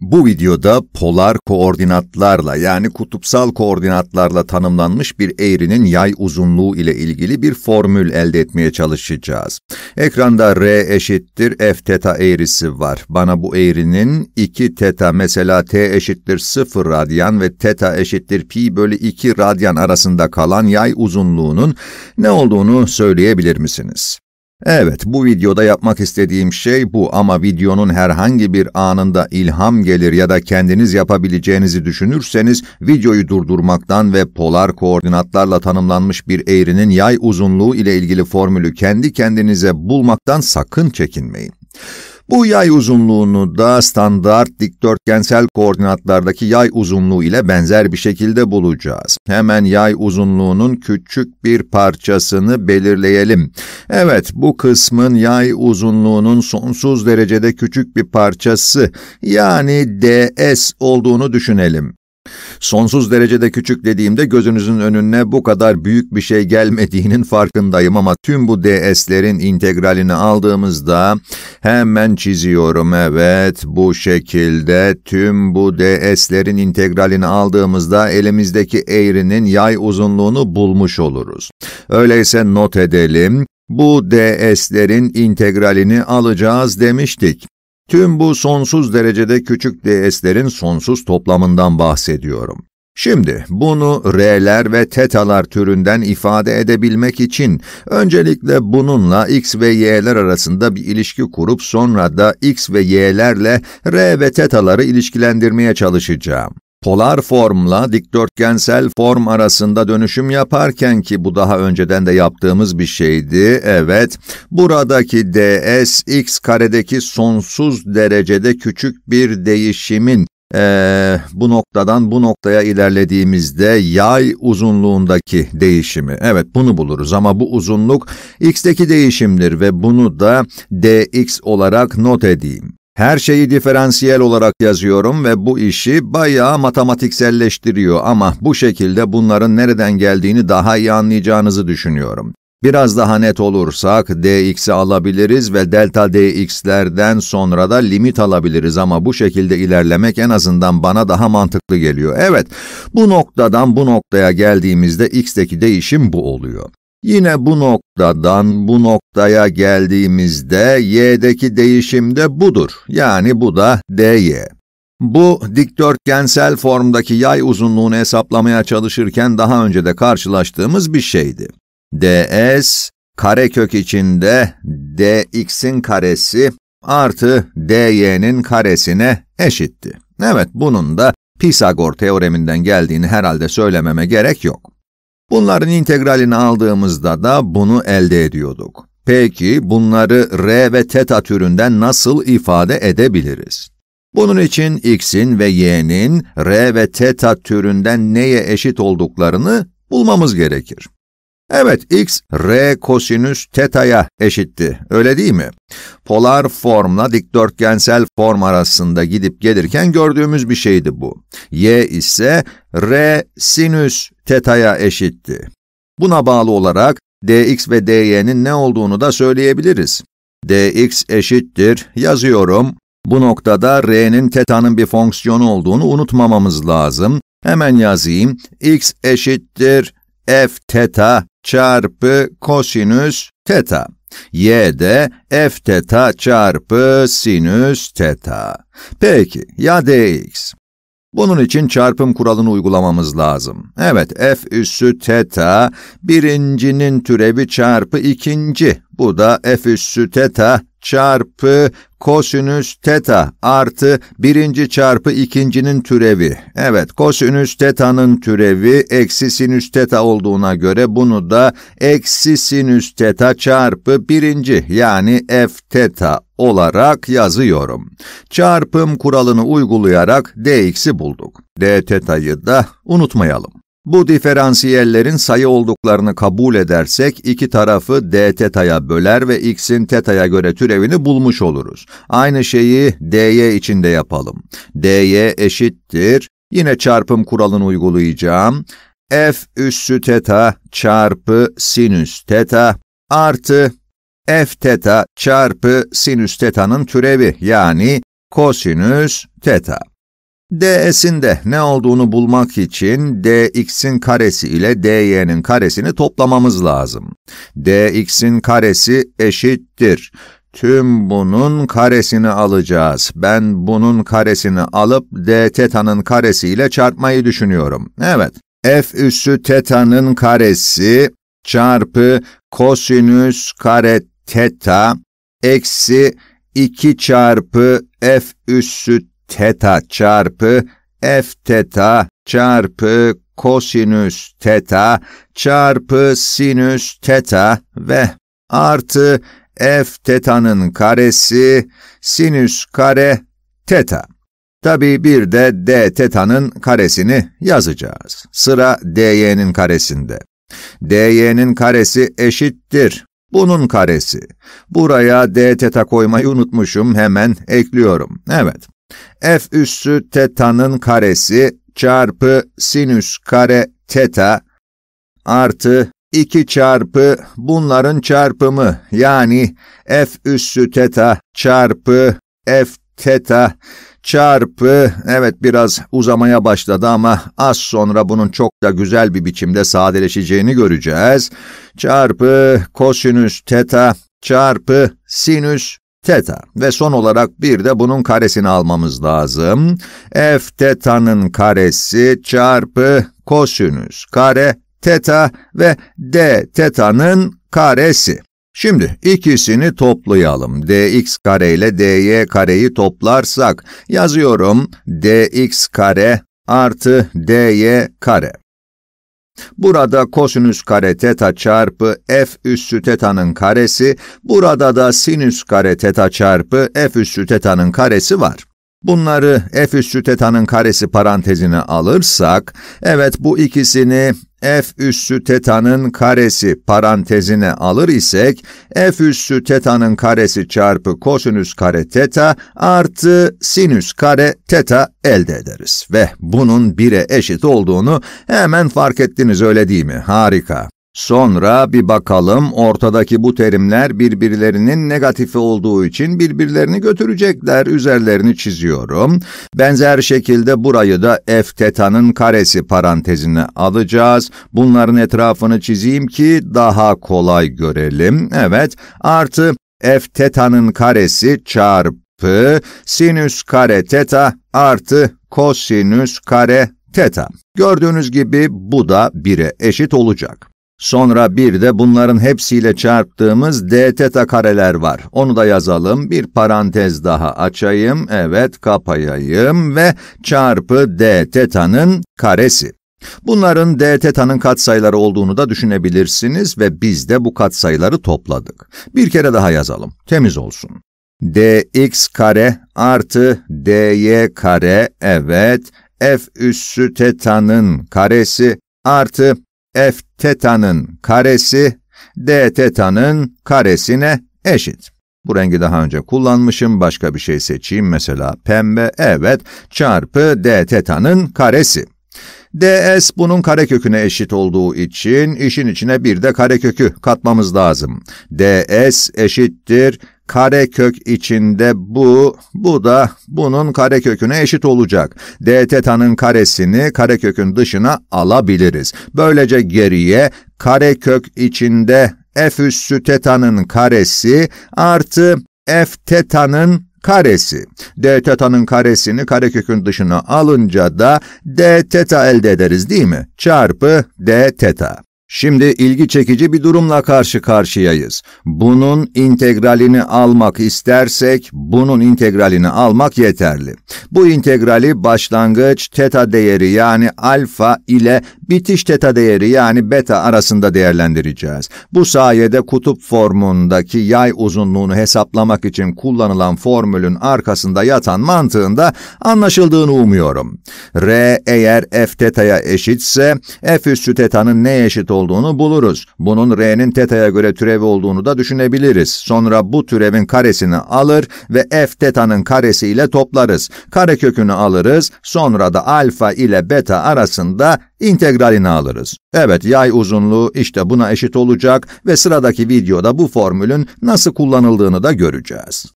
Bu videoda polar koordinatlarla yani kutupsal koordinatlarla tanımlanmış bir eğrinin yay uzunluğu ile ilgili bir formül elde etmeye çalışacağız. Ekranda R eşittir F teta eğrisi var. Bana bu eğrinin 2 teta mesela T eşittir 0 radyan ve teta eşittir pi bölü 2 radyan arasında kalan yay uzunluğunun ne olduğunu söyleyebilir misiniz? Evet, bu videoda yapmak istediğim şey bu ama videonun herhangi bir anında ilham gelir ya da kendiniz yapabileceğinizi düşünürseniz videoyu durdurmaktan ve polar koordinatlarla tanımlanmış bir eğrinin yay uzunluğu ile ilgili formülü kendi kendinize bulmaktan sakın çekinmeyin. Bu yay uzunluğunu da standart dikdörtgensel koordinatlardaki yay uzunluğu ile benzer bir şekilde bulacağız. Hemen yay uzunluğunun küçük bir parçasını belirleyelim. Evet, bu kısmın yay uzunluğunun sonsuz derecede küçük bir parçası yani ds olduğunu düşünelim. Sonsuz derecede küçük dediğimde gözünüzün önüne bu kadar büyük bir şey gelmediğinin farkındayım ama tüm bu ds'lerin integralini aldığımızda hemen çiziyorum. Evet bu şekilde tüm bu ds'lerin integralini aldığımızda elimizdeki eğrinin yay uzunluğunu bulmuş oluruz. Öyleyse not edelim. Bu ds'lerin integralini alacağız demiştik. Tüm bu sonsuz derecede küçük ds'lerin sonsuz toplamından bahsediyorum. Şimdi bunu R'ler ve tetalar türünden ifade edebilmek için öncelikle bununla X ve Y'ler arasında bir ilişki kurup sonra da X ve Y'lerle R ve tetaları ilişkilendirmeye çalışacağım polar formla dikdörtgensel form arasında dönüşüm yaparken ki bu daha önceden de yaptığımız bir şeydi. Evet, buradaki ds x karedeki sonsuz derecede küçük bir değişimin ee, bu noktadan bu noktaya ilerlediğimizde yay uzunluğundaki değişimi. Evet bunu buluruz ama bu uzunluk x'teki değişimdir ve bunu da dx olarak not edeyim. Her şeyi diferansiyel olarak yazıyorum ve bu işi bayağı matematikselleştiriyor ama bu şekilde bunların nereden geldiğini daha iyi anlayacağınızı düşünüyorum. Biraz daha net olursak dx'i alabiliriz ve delta dx'lerden sonra da limit alabiliriz ama bu şekilde ilerlemek en azından bana daha mantıklı geliyor. Evet, bu noktadan bu noktaya geldiğimizde x'teki değişim bu oluyor. Yine bu noktadan bu noktaya geldiğimizde y'deki değişim de budur. Yani bu da dy. Bu dikdörtgensel formdaki yay uzunluğunu hesaplamaya çalışırken daha önce de karşılaştığımız bir şeydi. ds karekök içinde dx'in karesi artı dy'nin karesine eşitti. Evet bunun da Pisagor teoreminden geldiğini herhalde söylememe gerek yok. Bunların integralini aldığımızda da bunu elde ediyorduk. Peki bunları r ve teta türünden nasıl ifade edebiliriz? Bunun için x'in ve y'nin r ve teta türünden neye eşit olduklarını bulmamız gerekir. Evet, x r kosinüs teta'ya eşitti, öyle değil mi? Polar formla dikdörtgensel form arasında gidip gelirken gördüğümüz bir şeydi bu. y ise r sinüs teta'ya eşitti. Buna bağlı olarak dx ve dy'nin ne olduğunu da söyleyebiliriz. dx eşittir, yazıyorum. Bu noktada r'nin teta'nın bir fonksiyonu olduğunu unutmamamız lazım. Hemen yazayım. x eşittir f teta çarpı kosinüs teta. Y de f teta çarpı sinüs teta. Peki ya dx? Bunun için çarpım kuralını uygulamamız lazım. Evet, f üssü teta, birincinin türevi çarpı ikinci. Bu da f üssü teta çarpı kosinüs teta artı birinci çarpı ikincinin türevi. Evet, kosinüs teta'nın türevi eksi sinüs teta olduğuna göre bunu da eksi sinüs teta çarpı birinci yani f teta olarak yazıyorum. Çarpım kuralını uygulayarak dx'i bulduk. d teta'yı da unutmayalım. Bu diferansiyellerin sayı olduklarını kabul edersek iki tarafı d taya böler ve x'in teta'ya göre türevini bulmuş oluruz. Aynı şeyi dy için de yapalım. dy eşittir. Yine çarpım kuralını uygulayacağım. f üssü teta çarpı sinüs teta artı f teta çarpı sinüs teta'nın türevi yani kosinüs teta ds'in de ne olduğunu bulmak için dx'in karesi ile dy'nin karesini toplamamız lazım. dx'in karesi eşittir. Tüm bunun karesini alacağız. Ben bunun karesini alıp d teta'nın karesi ile çarpmayı düşünüyorum. Evet, f üssü teta'nın karesi çarpı kosinüs kare teta eksi 2 çarpı f üssü teta çarpı f teta çarpı kosinüs teta çarpı sinüs teta ve artı f tetanın karesi sinüs kare teta. Tabi bir de d tetanın karesini yazacağız. Sıra dy'nin karesinde. dy'nin karesi eşittir. Bunun karesi. Buraya d teta koymayı unutmuşum, hemen ekliyorum. Evet, f üssü teta'nın karesi çarpı sinüs kare teta artı 2 çarpı bunların çarpımı yani f üssü teta çarpı f teta çarpı evet biraz uzamaya başladı ama az sonra bunun çok da güzel bir biçimde sadeleşeceğini göreceğiz. Çarpı kosinüs teta çarpı sinüs teta ve son olarak bir de bunun karesini almamız lazım. F teta'nın karesi çarpı kosinüs kare teta ve d teta'nın karesi. Şimdi ikisini toplayalım. dx kare ile dy kareyi toplarsak yazıyorum dx kare artı dy kare. Burada kosinüs kare teta çarpı f üssü teta'nın karesi, burada da sinüs kare teta çarpı f üssü teta'nın karesi var. Bunları f üssü tetanın karesi parantezine alırsak, evet bu ikisini f üssü tetanın karesi parantezine alır isek, f üssü tetanın karesi çarpı kosinüs kare teta artı sinüs kare teta elde ederiz. Ve bunun 1'e eşit olduğunu hemen fark ettiniz öyle değil mi? Harika. Sonra bir bakalım ortadaki bu terimler birbirlerinin negatifi olduğu için birbirlerini götürecekler. Üzerlerini çiziyorum. Benzer şekilde burayı da f tetanın karesi parantezine alacağız. Bunların etrafını çizeyim ki daha kolay görelim. Evet artı f tetanın karesi çarpı sinüs kare teta artı kosinüs kare teta. Gördüğünüz gibi bu da 1'e eşit olacak. Sonra bir de bunların hepsiyle çarptığımız d teta kareler var. Onu da yazalım. Bir parantez daha açayım. Evet, kapayayım ve çarpı d tetanın karesi. Bunların d tetanın katsayıları olduğunu da düşünebilirsiniz ve biz de bu katsayıları topladık. Bir kere daha yazalım. Temiz olsun dx kare artı dy kare evet f üssü tetanın karesi artı F tetanın karesi D tetanın karesine eşit. Bu rengi daha önce kullanmışım. Başka bir şey seçeyim. Mesela pembe. Evet. Çarpı D tetanın karesi. ds bunun kareköküne eşit olduğu için işin içine bir de karekökü katmamız lazım. ds eşittir karekök içinde bu, bu da bunun kareköküne eşit olacak. D tetanın karesini karekökün dışına alabiliriz. Böylece geriye karekök içinde f üssü tetanın karesi artı f tetanın karesi. D tetanın karesini karekökün dışına alınca da d teta elde ederiz değil mi? Çarpı d teta. Şimdi ilgi çekici bir durumla karşı karşıyayız. Bunun integralini almak istersek, bunun integralini almak yeterli. Bu integrali başlangıç teta değeri yani alfa ile bitiş teta değeri yani beta arasında değerlendireceğiz. Bu sayede kutup formundaki yay uzunluğunu hesaplamak için kullanılan formülün arkasında yatan mantığında anlaşıldığını umuyorum. R eğer f teta'ya eşitse, f üstü teta'nın ne eşit olduğunu buluruz. Bunun R'nin teta'ya göre türevi olduğunu da düşünebiliriz. Sonra bu türevin karesini alır ve F teta'nın karesi ile toplarız. Kare kökünü alırız. Sonra da alfa ile beta arasında integralini alırız. Evet yay uzunluğu işte buna eşit olacak ve sıradaki videoda bu formülün nasıl kullanıldığını da göreceğiz.